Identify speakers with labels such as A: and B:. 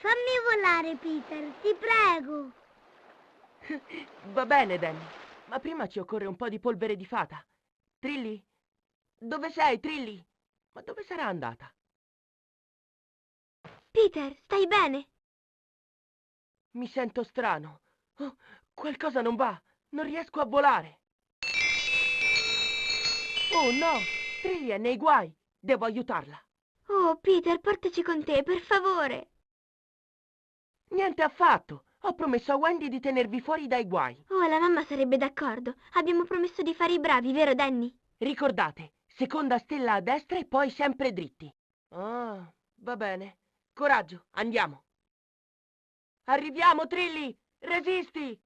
A: Fammi volare, Peter, ti prego. Va bene, Danny, ma prima ci occorre un po' di polvere di fata. Trilli? Dove sei, Trilli? Ma dove sarà andata? Peter, stai bene? Mi sento strano. Oh, qualcosa non va. Non riesco a volare. Oh no! Trilli è nei guai. Devo aiutarla. Oh, Peter, portaci con te, per favore. Niente affatto. Ho promesso a Wendy di tenervi fuori dai guai. Oh, la mamma sarebbe d'accordo. Abbiamo promesso di fare i bravi, vero Danny? Ricordate, seconda stella a destra e poi sempre dritti. Ah, va bene. Coraggio, andiamo. Arriviamo, Trilli! Resisti!